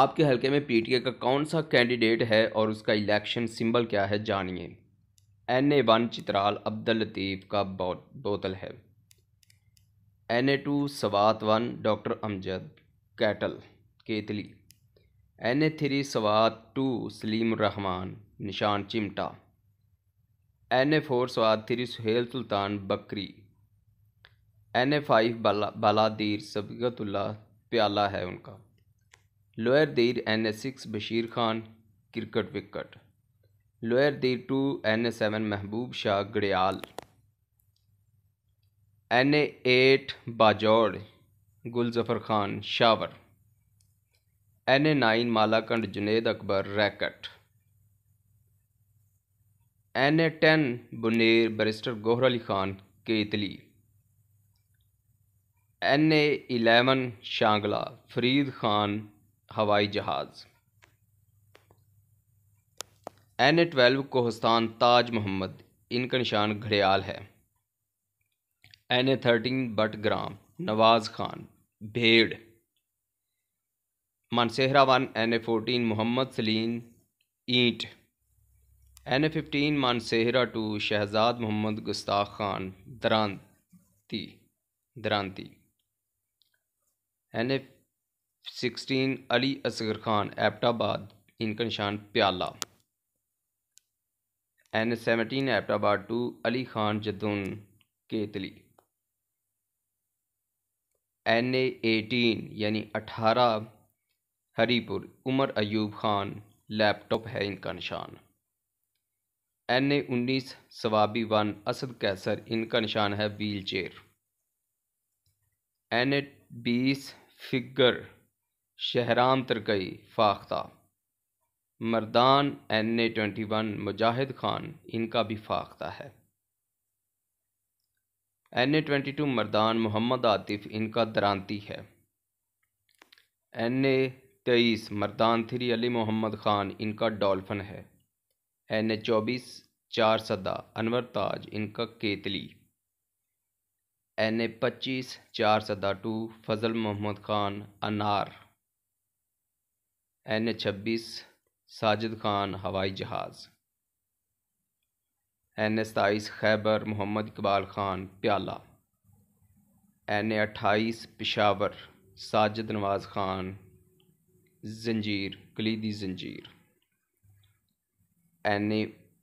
आपके हलके में पीटीए का कौन सा कैंडिडेट है और उसका इलेक्शन सिंबल क्या है जानिए N A one Chitral Abdul Latif का बोतल है N A two Swat one doctor Amjad kettle केतली N A three Swat two Saleem Rahman निशान चिमटा N A four Swat three Suhail Sultan बकरी एन ए फाइव बाला बालादीर सबकतुल्ला प्याला है उनका lower Dir N A six Bashir Khan cricket wicket lower Dir two N A seven Mehboob Shah गड़ियाल N A eight Bajaur Gulzafar Khan shower N A nine Malakand Junaid Akbar racket N A ten Buner barrister Gohar Ali Khan kettle N A eleven Shangla Farid Khan हवाई जहाज़ N twelve Kohistan Taj Mohammad इनका निशान घड़ियाल है N A thirteen Battagram Nawaz Khan भेड़ Mansehra one N A fourteen Mohammad Saleem ईंट N A fifteen Mansehra two Shahzad Mohammad Gustakh Khan दरानती दरानती N A sixteen Ali Asghar Khan Abbottabad इनका निशान प्याला N seventeen Abbottabad two Ali Khan Jadoon केतली एन एटीन यानी अठारह हरीपुर उमर अयूब खान लैपटॉप है इनका निशान एन ए उन्नीस सवाबी वन असद कैसर इनका निशान है व्हील चेयर एन ए बीस फिगर शहराम तरकई फाख्ता Mardan N A twenty one Mujahid Khan इनका भी फाख्ता है N A twenty two Mardan Mohammad Atif इनका दरानती है एन ए तेईस मर्दान थ्री अली मोहम्मद ख़ान इनका डॉल्फन है एन ए चौबीस चार सदा अनवर ताज इनका केतली एन ए पच्चीस चार सदा टू फजल मोहम्मद ख़ान अनार एन छब्बीस साजिद खान हवाई जहाज़ एन सताईस खैबर मोहम्मद इकबाल खान प्याला एन अट्ठाईस पिशावर साजिद नवाज़ खान जंजीर कलीदी जंजीर एन ए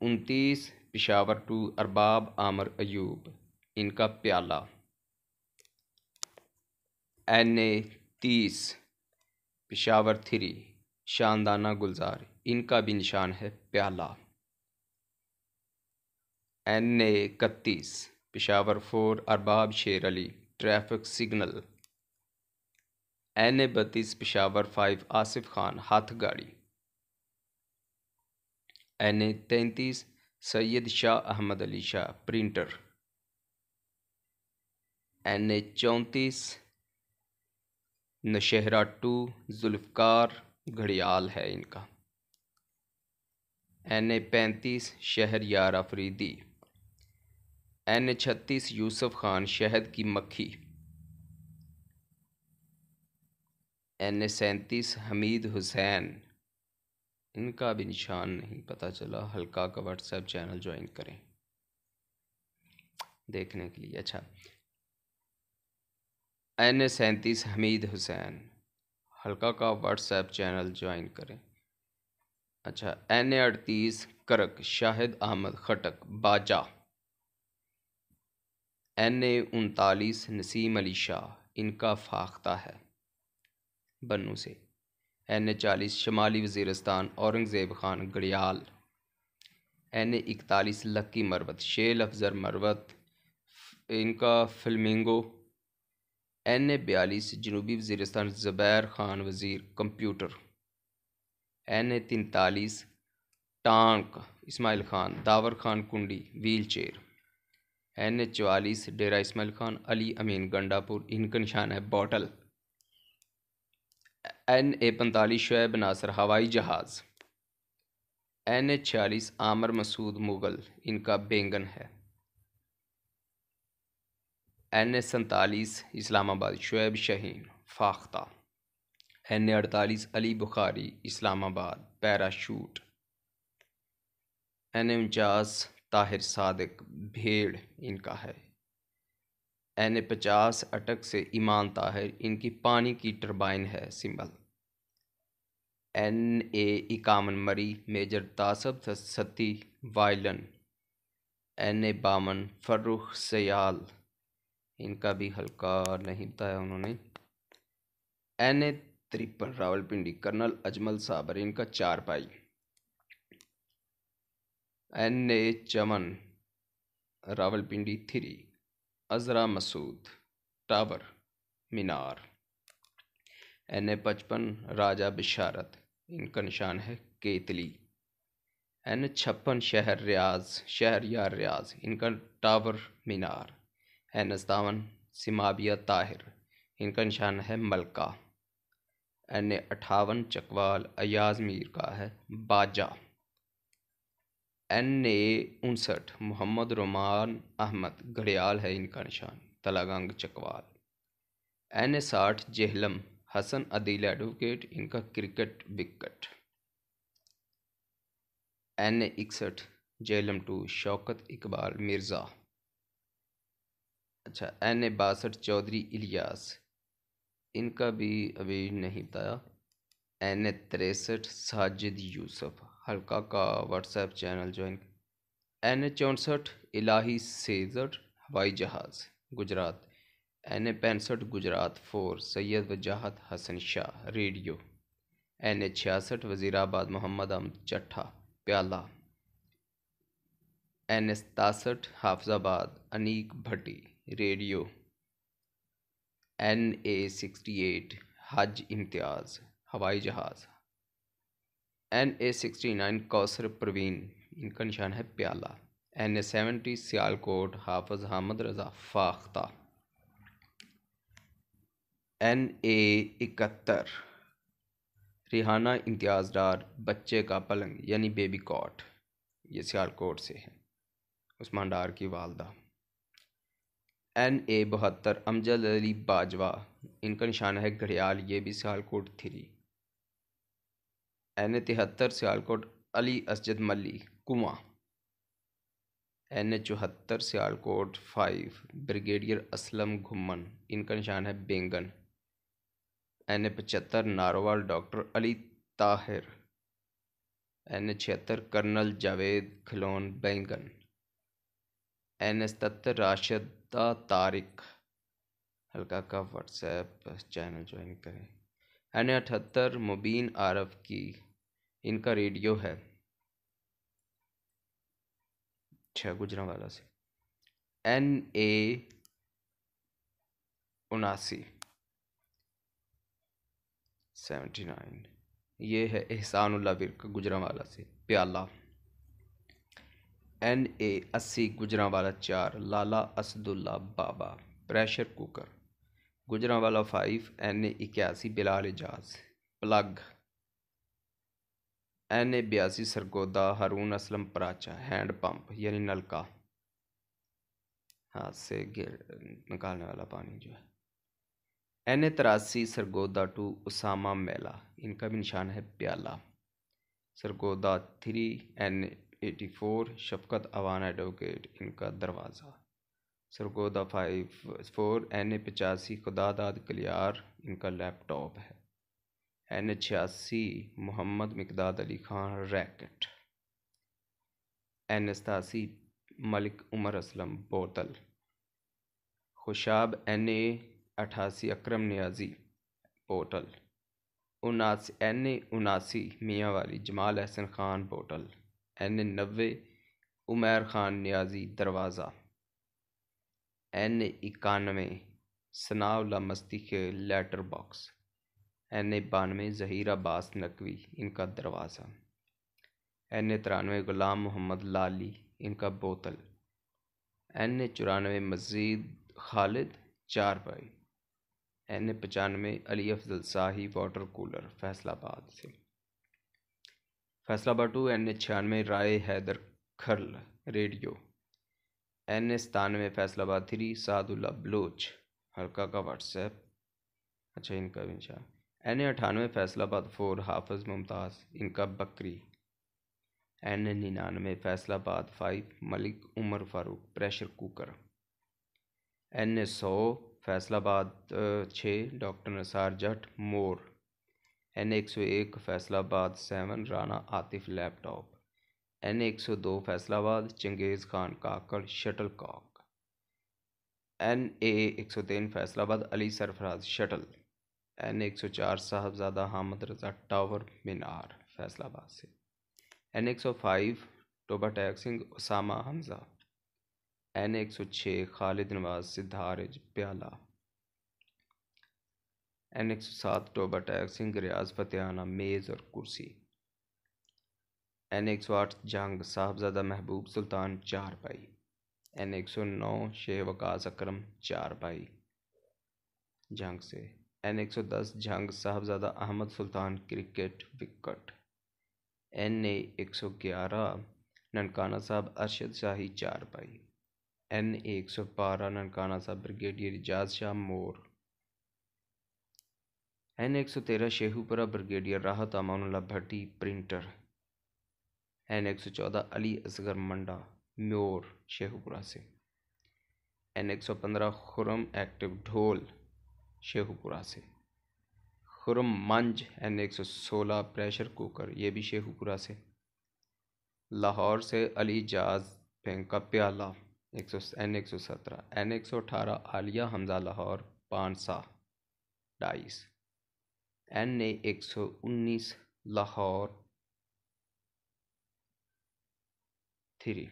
उनतीस पिशावर टू अरबाब आमर अयूब इनका प्याला एन ए तीस पिशावर थ्री शानदाना गुलजार इनका भी निशान है प्याला एन ए इकतीस Peshawar four Arbab Sher Ali traffic signal N A बत्तीस पिशावर फाइव आसिफ खान हाथ गाड़ी एन ए तैंतीस Syed Shah Ahmad Ali Shah printer N A चौंतीस नशहरा टू जुल्फकार घड़ियाल है इनका एन ए पैंतीस शहर यार अफरीदी एन ए छत्तीस यूसुफ खान शहद की मक्खी एन ए सैंतीस हमीद हुसैन इनका भी निशान नहीं पता चला हल्का का व्हाट्सएप चैनल ज्वाइन करें देखने के लिए अच्छा एन ए सैंतीस हमीद हुसैन हल्का का व्हाट्सएप चैनल ज्वाइन करें अच्छा एन ए अड़तीस करक शाहिद अहमद खटक बाजा एन ए उनतालीस नसीम अली शाह इनका फाख्ता है बनू से एन ए चालीस शमाली वजीरस्तान औरंगज़ेब खान गड़ियाल एन ए इकतालीस लक्की मरवत शेल अफज़र मरवत इनका फिल्मिंगो एन ए बयालीस जनूबी वजीरस्तान ज़बैर ख़ान वज़ीर कंप्यूटर एन ए तैंतालीस Tank Ismail Khan Dawar Khan Kundi wheel chair N ए चवालीस डेरा इस्माइल ख़ान अली अमीन गंडापुर इनका निशान है बॉटल एन ए पैंतालीस शुएब नासर हवाई जहाज़ एन ए छियालीस आमर मसूद मुग़ल इनका बेंगन है एन ए सैंतालीस इस्लामाबाद शुएब शहीन फाख्ता एन ए अड़तालीस Ali Bukhari Islamabad parachute N A उनचास ताहिर सादक भेड़ इनका है एन ए पचास अटक से ईमान ताहिर इनकी पानी की टरबाइन है सिंबल एन ए इक्यावन Murree major Tasab Satti violin N A बामन फरुख सयाल इनका भी हल्का नहीं बताया उन्होंने N A Rawal Rawalpindi colonel Ajmal Sabir इनका चार पाई एन ए चमन रावलपिंडी थ्री अजरा मसूद टावर मीनार एन ए पचपन राजा बिशारत इनका निशान है केतली एन छप्पन शहर रियाज शहर या रियाज इनका टावर मीनार है दामन सिमाबिया ताहिर इनका निशान है मलका एन अठावन चकवाल अयाज मीर का है बाजा एन ए उनसठ मोहम्मद रोमान अहमद घड़ियाल है इनका निशान तलागंग चकवाल एन ए साठ जेहलम हसन अदील एडवोकेट इनका क्रिकेट विकट एन इकसठ जेहलम टू शौकत इकबाल मिर्ज़ा अच्छा एन ए बासठ चौधरी इलियास इनका भी अभी नहीं था एन ए तिरसठ साजिद यूसुफ हल्का का WhatsApp channel join N A चौंसठ इलाही सेजर हवाई जहाज़ गुजरात एन ए पैंसठ Gujarat four Syed Wajahat Hassan Shah radio N A छियासठ वज़ीराबाद मोहम्मद अहमद चट्ठा प्याला एन ए सतासठ Hafizabad Aneeq Bhatti radio N A sixty eight हज इम्तियाज़ हवाई जहाज़ N A sixty nine Kausar Parveen इनका निशान है प्याला N A seventy Sialkot Hafiz Hamid Raza फाख्ता एन ए इकहत्तर रिहाना इम्तियाज़ डार बच्चे का पलंग यानी बेबी कॉट ये सियालकोट से है उस्मान डार की वालदा एन ए बहत्तर अमजद अली बाजवा इनका निशाना है घड़ियाल ये भी सियालकोट थ्री एन ए तिहत्तर सियालकोट अली असजद मल्ली कुआ एन ए चौहत्तर सियालकोट फाइव ब्रिगेडियर असलम घुमन इनका निशान है बेंगन एन ए पचहत्तर Narowal doctor Ali Tahir N A छिहत्तर कर्नल जावेद खिलौन बैंगन एन ए सतर राशिद तारिक हल्का का व्हाट्सएप चैनल ज्वाइन करें एन अठहत्तर मुबीन आरफ की इनका रेडियो है अच्छा वाला से एन ए उनासी सेवेंटी नाइन ये है एहसानुल्ला गुजरा वाला से प्याला एन ए अस्सी गुजरावाला चार लाला असदुल्ला बाबा pressure cooker Gujranwala five N A इक्यासी Bilal Ejaz plug N A बयासी सरगोदा हारून असलम पराचा हैंड पंप यानी नलका हाथ से गिर निकालने वाला पानी जो है एन ए तिरासी सरगोदा टू उसामा मेला इनका भी निशान है प्याला Sargodha three N eighty four Shafqat Awan advocate इनका दरवाज़ा Sargodha five four N A पचासी खुदादाद कलियार इनका लैपटॉप है एन ए छियासी Mohammad Miqdad Ali Khan racket N A सतासी मलिक उमर असलम बोतल खुशाब एन ए अठासी अक्रम न्याजी बोतल उनासी एन ए उनासी मियाँ वाली जमाल अहसन खान पोटल एन ए नबे उमैर ख़ान न्याजी दरवाज़ा एन इक्यानवे सनावला मस्ती के लेटर बॉक्स एन ए बानवे ज़हीर अब्बास नकवी इनका दरवाज़ा एन ए तिरानवे ग़ुलाम मोहम्मद लाली इनका बोतल एन ए चौरानवे मजीद खालिद चार भाई एन ए पचानवे अली अफजल शाही वाटर कूलर फैसलाबाद से फैसलाबाद टू एन छियानवे राय हैदर खरल रेडियो एन सतानवे फैसलाबाद थ्री सादुल्ला बलोच हल्का का व्हाट्सएप अच्छा इनका भी निशान एन अठानवे फैसलाबाद फोर हाफज मुमताज़ इनका बकरी एन ए निन्यानवे Faisalabad five Malik Umar Farooq pressure cooker N A सौ फैसलाबाद छः डॉक्टर नसार जट मोर एन एक सौ एक Faisalabad seven Rana Atif laptop N एक सौ दो Faisalabad Changez Khan Kakar shuttlecock N A एक सौ तीन फैसलाबाद अली सरफराज शटल एन एक सौ चार साहबजादा हामद रजा टावर मीनार फैसलाबाद से एन एक सौ फाइव टोबा टैग सिंह उसामा हमज़ा एन एक सौ छः खालिद नवाज सिद्धारिज प्याला एन एक सौ सात टोबा टैग सिंह रियाज फतेहाना मेज़ और कुर्सी एन एक सौ आठ जंग साहबजादा महबूब सुल्तान चार भाई एन एक सौ नौ शेह वकास अक्रम चार भाई जंग से एन एक सौ दस Jhang Sahibzada Ahmad Sultan cricket wicket N A एक सौ ग्यारह ननकाना साहब अरशद शाही चार भाई एन एक सौ बारह ननकाना साहब ब्रिगेडियर इजाज शाह मोर एन एक सौ तेरह शेहूपुरा ब्रिगेडियर राहत अमानुल्ला भट्टी प्रिंटर एन एक सौ चौदह अली असगर मंडा म्योर शेहूपुरा से एन एक सौ पंद्रह खुरम एक्टिव ढोल शेहूपुरा से खुरम मंज एन एक सौ सोलह प्रेशर कुकर ये भी शेहूपुरा से लाहौर से अली जाज फेंका प्याला एक सौ एन एक सौ सत्रह एन एक सौ अठारह आलिया हमजा लाहौर पानसा डाइस एन ए एक सौ उन्नीस Lahore three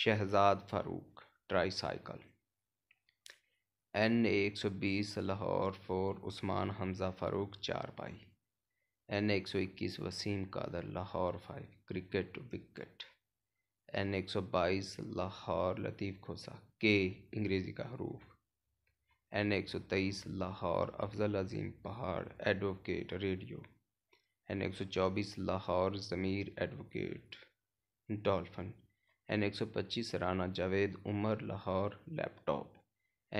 Shahzad Farooq tricycle N A एक सौ बीस लाहौर फोर उस्मान हमजा फारूक चार पाई एन एक सौ इक्कीस Waseem Qadir Lahore five cricket wicket N एक सौ बाईस लाहौर लतीफ़ खोसा के अंग्रेज़ी का हरूफ एन एक सौ तेईस लाहौर अफजल अजीम पहाड़ एडवोकेट रेडियो एन एक सौ चौबीस Lahore Zameer advocate dolphin N एक सौ पच्चीस राना जावेद उमर लाहौर लैपटॉप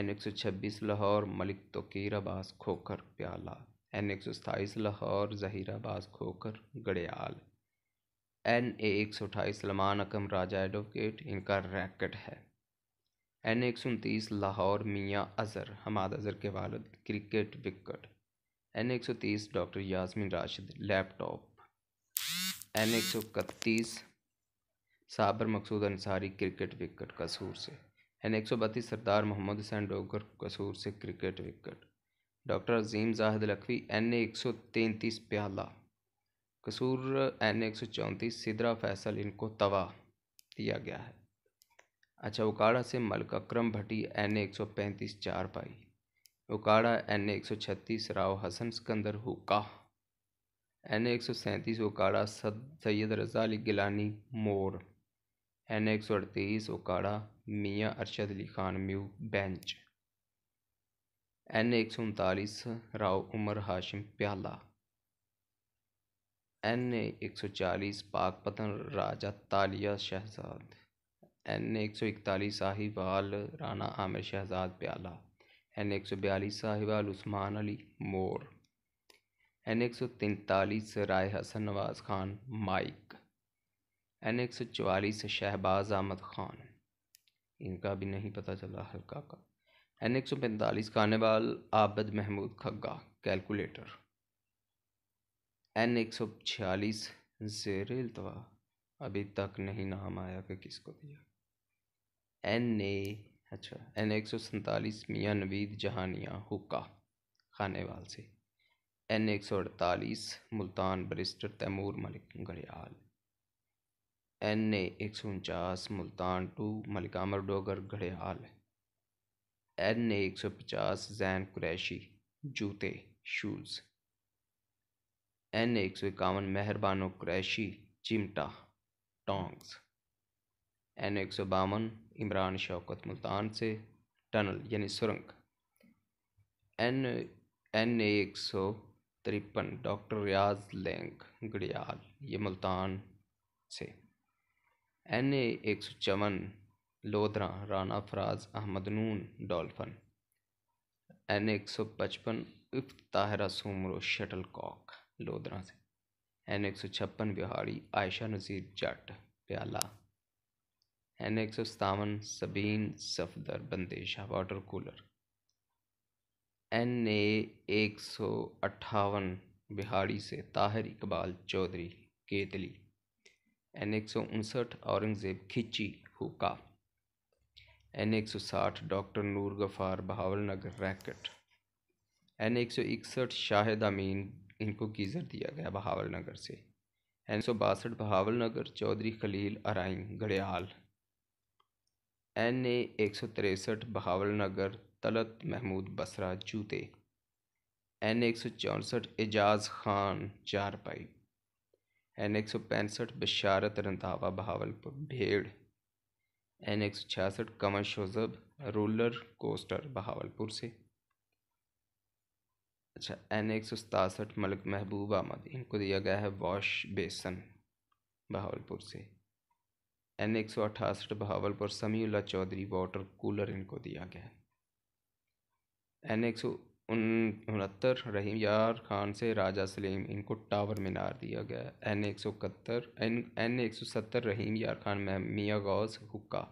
एन एक सौ छब्बीस लाहौर मलिक तोकीर अब्बास खोखर प्याला एन एक सौ सताईस लाहौर ज़हीर अब्बास खोखर गड़याल एन ए एक सौ अट्ठाईस सलमान अकम राजा एडवोकेट इनका रैकेट है एन एक सौ उनतीस लाहौर मियाँ अजहर हमाद अजहर के वालद क्रिकेट विकट एन एक सौ तीस doctor Yasmin Rashid laptop N एक सौ इकतीस साबर मकसूद अंसारी क्रिकेट विकट कसूर से एन एक सौ बत्तीस सरदार मोहम्मद हुसैन डोगर कसूर से cricket wicket doctor Azeem Zahid Lakhvi N एक सौ तैंतीस प्याला कसूर एन एक सौ चौंतीस सिदरा फैसल इनको तवा दिया गया है अच्छा उकाड़ा से मलकाक्रम भट्टी एन एक सौ पैंतीस चार पाई उकाड़ा एन एक सौ छत्तीस राव हसन सिकंदर हुका एन एक सौ सैंतीस उकाड़ा सैयद रजा अली गिलानी मोर एन एक सौ अड़तीस उकाड़ा मियाँ अरशद अली खान म्यू बेंच एन एक सौ उनतालीस राव उमर हाशिम प्याला एन एक सौ चालीस पाक पतन राजा तालिया शहजाद एन एक सौ इकतालीस आल राना आमिर शहजाद प्याला एन एक सौ बयालीस आल उस्मान अली मोर एन एक सौ तैंतालीस राय हसन नवाज खान माइक एन एक सौ चवालीस शहबाज अहमद खान इनका भी नहीं पता चला हल्का का एन एक सौ पैंतालीस कानेवाल आबद महमूद खग्गा कैलकुलेटर एन एक सौ छियालीस जेर अल्तवा अभी तक नहीं नाम आया कि किसको दिया एन ए अच्छा एन एक सौ सैंतालीस मियाँ नवीद जहानिया हुक्का खानेवाल से एन एक सौ अड़तालीस मुल्तान बरिस्टर तैमूर मलिक घड़ियाल एन ए एक सौ उनचास मुल्तान टू मलिक डोगर घड़ियाल एन ए एक सौ पचास जैन कुरैशी जूते शूज़ एन ए एक सौ इक्यावन मेहरबानो कुरैशी चिमटा टोंग्स एन एक सौ बावन इमरान शौकत मुल्तान से टनल यानी सुरंग एन एन एक सौ तिरपन डॉक्टर रियाज लेंग गड़ियाल ये मुल्तान से एन ए एक सौ चौवन लोधरा राना फराज अहमद नून डॉल्फन एन एक सौ पचपन ताहरा सोमरो शटल कॉक लोधरा से एन एक सौ छप्पन बिहारी आयशा नज़ीर जट प्याला एन एक सौ सतावन Sabeen Safdar Bandesha water cooler N A एक सौ अट्ठावन बिहारी से ताहिर इकबाल चौधरी केतली एन एक सौ उनसठ औरंगज़ेब खिची हुका एन एक सौ साठ doctor Noor Ghaffar Bahawalnagar racket N एक सौ इकसठ शाहिद अमीन इनको गीज़र दिया गया बहावलनगर से एन सौ बासठ बहावलनगर चौधरी खलील अराइन गड़ियाल एन ए एक सौ तिरसठ बहावल नगर तलत महमूद बसरा जूते एन एक सौ चौंसठ एजाज खान चारपाई एन एक सौ पैंसठ बशारत रंधावा बहावलपुर भेड़ एन एक सौ छियासठ कमर शोजब रोलर कोस्टर बहावलपुर से अच्छा एन एक सौ सतासठ मलिक महबूब अहमद इनको दिया गया है वॉश बेसन बहावलपुर से एन एक सौ अठासठ बहावलपुर समीउल्ला चौधरी वाटर कूलर इनको दिया गया है एन एक सौ उनहत्तर रहीम यार खान से राजा सलीम इनको टावर मीनार दिया गया है एन एक सौ इकहत्तर एन एन एक सौ सत्तर रहीम यार खान मियाँ गौस हुक्का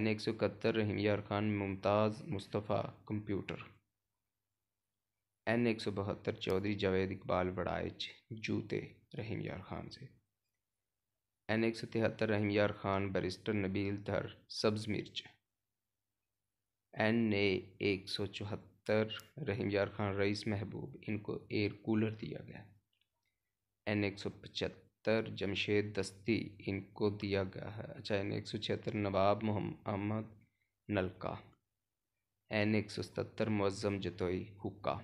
एन एक सौ इकहत्तर रहीम यार खान मुमताज़ मुस्तफ़ा कंप्यूटर एन एक सौ बहत्तर चौधरी जावेद इकबाल बड़ाइच जूते रहीम यार खान से एन एक सौ तिहत्तर यार खान बैरिस्टर नबील धर सब्ज़ मिर्च एन ए एक सौ चौहत्तर रहीमयार खान रईस महबूब इनको एयर कूलर दिया गया एन एक सौ पचहत्तर जमशेद दस्ती इनको दिया गया है अच्छा एन एक सौ छिहत्तर नवाब मोहम्मद नलका एन एक सौ सतर मुज़म जतोई हुक्का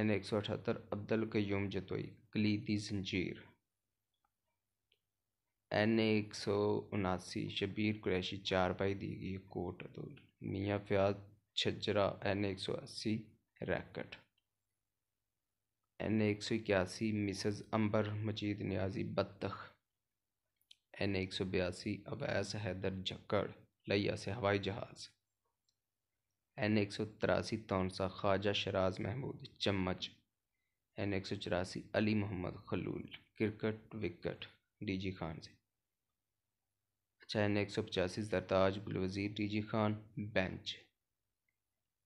एन एक सौ अठहत्तर अब्दुल क्यूम जतोई कलीदी जंजीर एन एक सौ उनासी शबीर कुरैशी चार भाई दी गई कोट अदौल मियाँ फयाज छजरा एन एक सौ अस्सी रैकट एन एक सौ इक्यासी मिसज अंबर मजीद न्याजी बत्तख एन एक सौ बयासी अवैस हैदर जक्कड़ लिया से हवाई जहाज़ एन एक सौ तिरासी तौनसा ख्वाजा शराज महमूद चम्मच एन एक सौ चौरासी Ali Mohammad Khalool cricket wicket D G Khan से छन अच्छा एक सौ पचासी सरताज गुलवजीर जी खान बेंच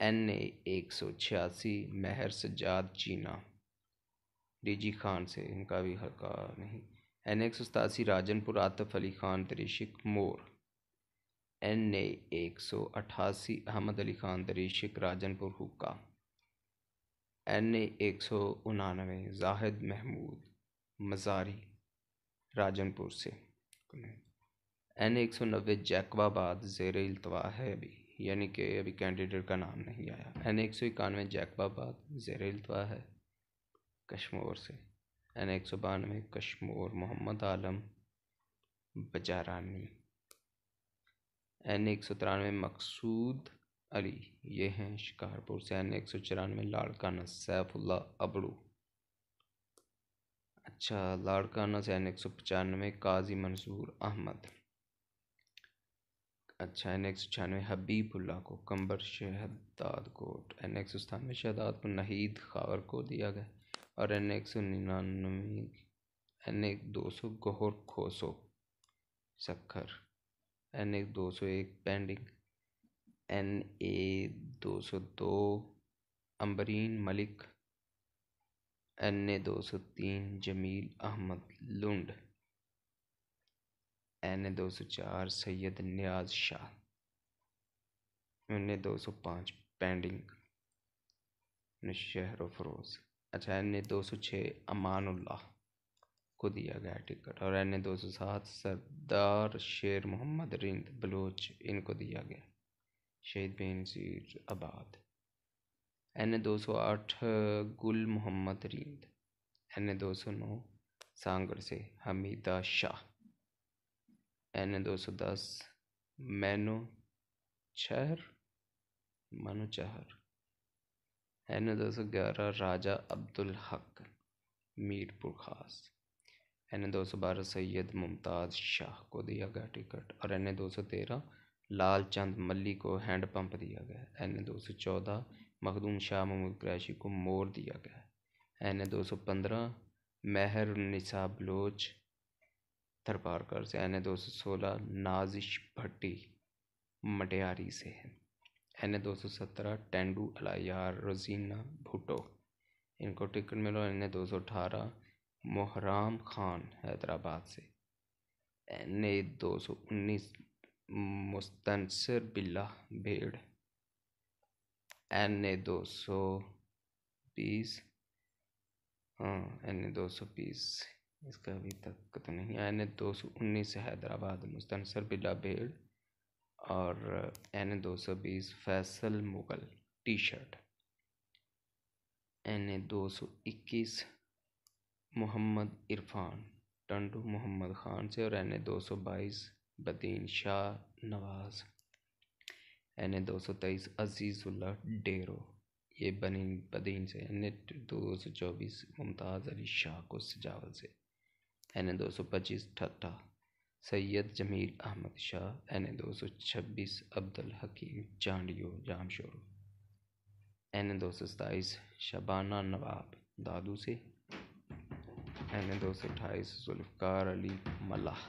एन ए एक सौ छियासी महर सज्जाद चीना जी खान से इनका भी हल्का नहीं एन एक सौ सतासी राजनपुर आतफ अली खान दरीशिक मोर एन ए एक सौ अठासी अहमद अली खान दरीशिक राजनपुर हुक्का एन ए एक सौ उनानवे जाहिद महमूद मजारी राजनपुर से एन एक सौ नब्बे जैकबाबाद ज़ेर अल्तवा है अभी यानी कि अभी कैंडिडेट का नाम नहीं आया एन एक सौ इक्यानवे जैकबाबाद ज़ेर अल्तवा है कश्मोर से एन एक सौ बानवे कश्मोर मोहम्मद आलम बजारानी एन एक सौ तिरानवे मकसूद अली ये हैं शिकारपुर से एन एक सौ चौरानवे लाड़काना सैफुल्ला अबड़ू अच्छा लाड़काना से एन एक सौ पचानवे काजी मंसूर अहमद अच्छा एन एक्स छियानवे हबीबुल्ला को Qambar Shahdadkot N X सतानवे शहदाद को नहीद खावर को दिया गया और एन एक्स निन्यानवे एन एक दो सौ गहर खोसो सखर एन एक दो सौ एक पेंडिंग एन ए दो सौ दो अम्बरीन मलिक एन ए दो सौ तीन जमील अहमद लुंड एन दो सौ चार सैयद न्याज शाह अच्छा, एन दो सौ पाँच पेंडिंग शहर फरोज अच्छा एन ए दो सौ छः अमानुल्लाह को दिया गया टिकट और एन ए दो सौ सात सरदार शेर मोहम्मद रिंद बलोच इनको दिया गया शहीद बेनजीर आबाद एन ए दो सौ आठ गुल मोहम्मद रिंद एन ए दो सौ नौ सांगड़ से हमीदा शाह एन दो सौ दस मैनो छहर मानो चहर एन दो सौ ग्यारह राजा अब्दुल हक मीरपुर खास एन दो सौ बारह सैयद मुमताज़ शाह को दिया गया टिकट और एन दो सौ तेरह लाल चंद मल्ली को हैंडपम्प दिया गया एन दो सौ चौदह मखदूम शाह महमूद क्रैशी को मोर दिया गया एन दो सौ पंद्रह मेहर निसा बलोच थरपारकर से एन ए दो सौ सोलह नाजिश भट्टी मटियारी से है एन ए दो सौ सत्रह टेंडू अलायार रोजीना भुटो इनको टिकट मिलो एन ए दो सौ अठारह मोहराम खान हैदराबाद से एन ए दो सौ उन्नीस मुस्तनसर बिल्ला भेड़ एन ए दो सौ बीस हाँ एन ए दो सौ बीस इसका अभी तक तो नहीं आया एन दो सौ उन्नीस हैदराबाद मुस्तनसर बिला भेड़ और एन दो सौ बीस Faisal Mughal T shirt N दो सौ इक्कीस मोहम्मद इरफान टंडू मोहम्मद ख़ान से और एन दो सौ बाईस बदीन शाह नवाज़ एन दो सौ तेईस अजीज़ुल्ला डेरो ये बनी बदीन से एन दो सौ चौबीस मुमताज़ अली शाह को सजावल से एन ए दो सौ पच्चीस ठट्ठा सैयद जमील अहमद शाह एन ए दो सौ छब्बीस अब्दुल हकीम चांडियो जामशोर एन ए दो सौ सताईस शबाना नवाब दादू से एन ए दो सौ अट्ठाईस जुल्फ़ार अली मलाह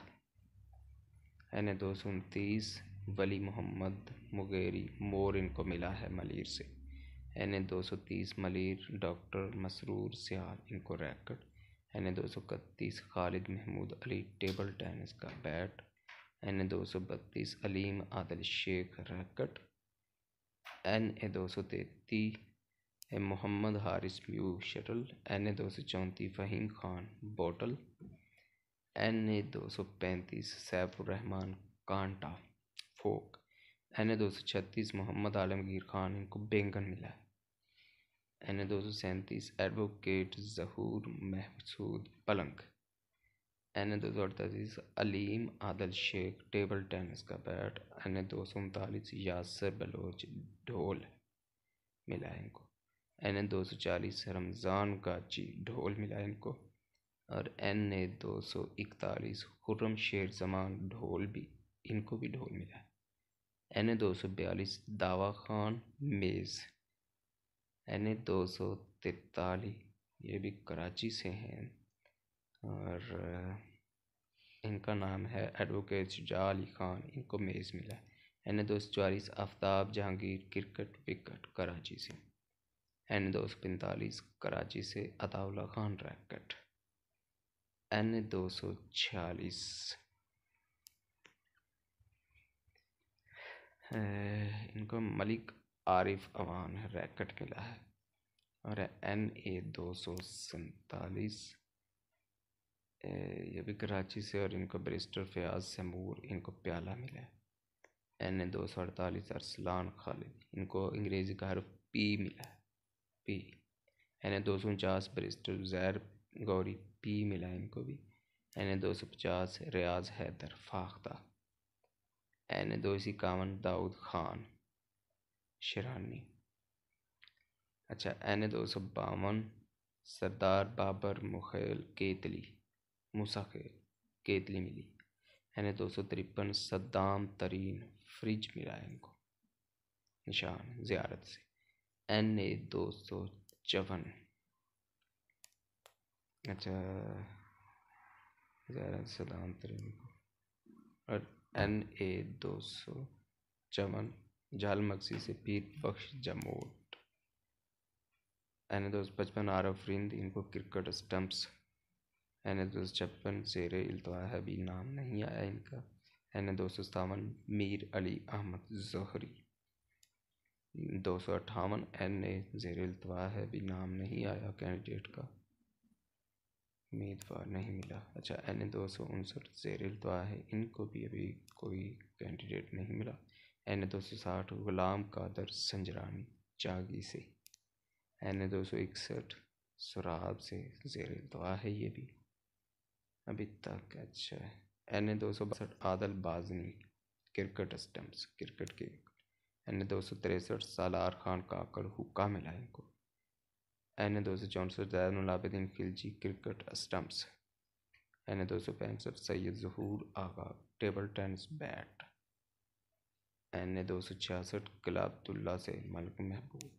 एन ए दो सौ उनतीस वली मोहम्मद मुगेरी मोर इनको मिला है मलिर से एन ए दो सौ तीस मलिर डॉक्टर मसरूर सियाल इनको रैकट एन ए दो सौ इकतीस खालिद महमूद अली टेबल टेनिस का बैट एन ए दो सौ बत्तीस Aleem Adil Shaikh racket N A दो सौ तैतीस मोहम्मद हारिस म्यू शटल एन ए दो सौ चौंतीस Faheem Khan bottle N A दो सौ पैंतीस सैफुररहमान कांटा फोक एन ए दो सौ छत्तीस मोहम्मद आलमगीर खान इनको बेंगन मिला है एन दो सौ सैंतीस एडवोकेट जहूर महसूद पलंग एन दो सौ अड़तालीस अलीम आदल शेख टेबल टेनिस का बैट एन दो सौ उनतालीस यासर बलोच ढोल मिला इनको एन दो सौ चालीस रमज़ान काची ढोल मिला इनको और एन ए दो सौ इकतालीस खुर्रम शेर जमान ढोल भी इनको भी ढोल मिला एन ए दो सौ बयालीस दावा खान मेज़ एन ए दो सौ तैतालीस ये भी कराची से हैं और इनका नाम है एडवोकेट शुजा अली खान इनको मेज़ मिला है एन दो सौ चालीस आफ्ताब जहांगीर क्रिकेट विकेट कराची से एन ए दो सौ पैंतालीस कराची से Ataullah Khan racket N A दो सौ छियालीस इनको मलिक आरिफ अवान है रैकट किला है और एन ए दो सौ सैतालीस ये भी कराची से और इनको बरिस्टर फयाज समूर इनको प्याला मिला है एन ए दो सौ अड़तालीस अरसलान खालिद इनको अंग्रेज़ी का हरफ पी मिला है पी एन ए दो सौ उनचास बरिस्टर जैर गौरी पी मिला है इनको भी एन ए दो सौ पचास रियाज हैदर फाख्ता एन ए दो सौ इक्यावन दाऊद खान शिरानी अच्छा एन दो सौ बावन सरदार बाबर मुखेल केतली मूसा खेल केतली मिली एन दो सौ तिरपन सद्दाम तरीन फ्रिज मिला है इनको निशान ज़्यारत से एन ए दो सौ चौवन अच्छा सदाम सद्दाम तरीन और एन ए दो सौ चौवन झालमक्सी से पीर बख्श जमोट दो सौ पचपन आर रिंद इनको क्रिकेट स्टम्प्स दो सौ छप्पन शेर अल्तवाहबी नाम नहीं आया इनका ए दो सौ सतावन मीर अली अहमद जहरी दो सौ अट्ठावन एन ए जेर भी नाम नहीं आया कैंडिडेट का उम्मीदवार नहीं मिला अच्छा एन ए दो सौ उनसठ जेर अल्तवाह इनको भी अभी कोई कैंडिडेट नहीं मिला एन दो सौ साठ गुलाम कादर संजरानी जागी से एन दो सौ इकसठ सुराब से जेर दुआ है ये भी अभी तक अच्छा है एन दो सौ बासठ आदल बाजनी क्रिकेट स्टम्प्स क्रिकेट के एन दो सौ तिरसठ सालार खान काकड़ हुक्का मिला इनको एन दो सौ चौंसठ Zainulabideen Khilji cricket stumps N दो सौ पैंसठ Syed Zahoor Agha table tennis bat N A दो सौ छियासठ कलाबतुल्ला से मलिक महबूब